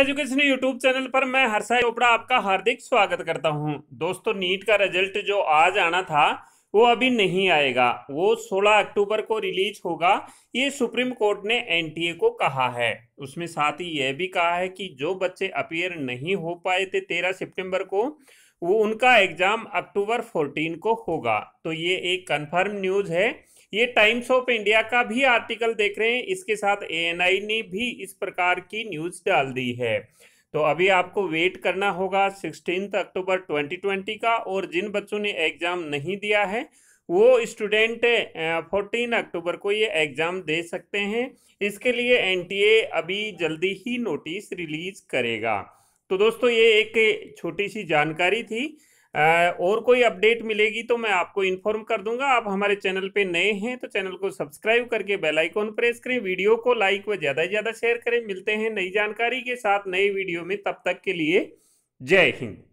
education YouTube channel पर मैं हर्षा चोपड़ा आपका हार्दिक स्वागत करता हूं दोस्तों नीट का रिजल्ट जो आज आना था वो अभी नहीं आएगा वो 16 अक्टूबर को रिलीज होगा ये सुप्रीम कोर्ट ने एनटीए को कहा है उसमें साथ ही यह भी कहा है कि जो बच्चे अपीयर नहीं हो पाए थे तेरह सितंबर को वो उनका एग्जाम अक्टूबर फोर्टीन को होगा तो ये एक कन्फर्म न्यूज़ है ये टाइम्स ऑफ इंडिया का भी आर्टिकल देख रहे हैं इसके साथ ए ने भी इस प्रकार की न्यूज़ डाल दी है तो अभी आपको वेट करना होगा सिक्सटीन अक्टूबर 2020 का और जिन बच्चों ने एग्ज़ाम नहीं दिया है वो स्टूडेंट फोर्टीन अक्टूबर को ये एग्ज़ाम दे सकते हैं इसके लिए एनटीए अभी जल्दी ही नोटिस रिलीज़ करेगा तो दोस्तों ये एक छोटी सी जानकारी थी और कोई अपडेट मिलेगी तो मैं आपको इन्फॉर्म कर दूंगा आप हमारे चैनल पे नए हैं तो चैनल को सब्सक्राइब करके बेल आइकॉन प्रेस करें वीडियो को लाइक व ज़्यादा से ज़्यादा शेयर करें मिलते हैं नई जानकारी के साथ नई वीडियो में तब तक के लिए जय हिंद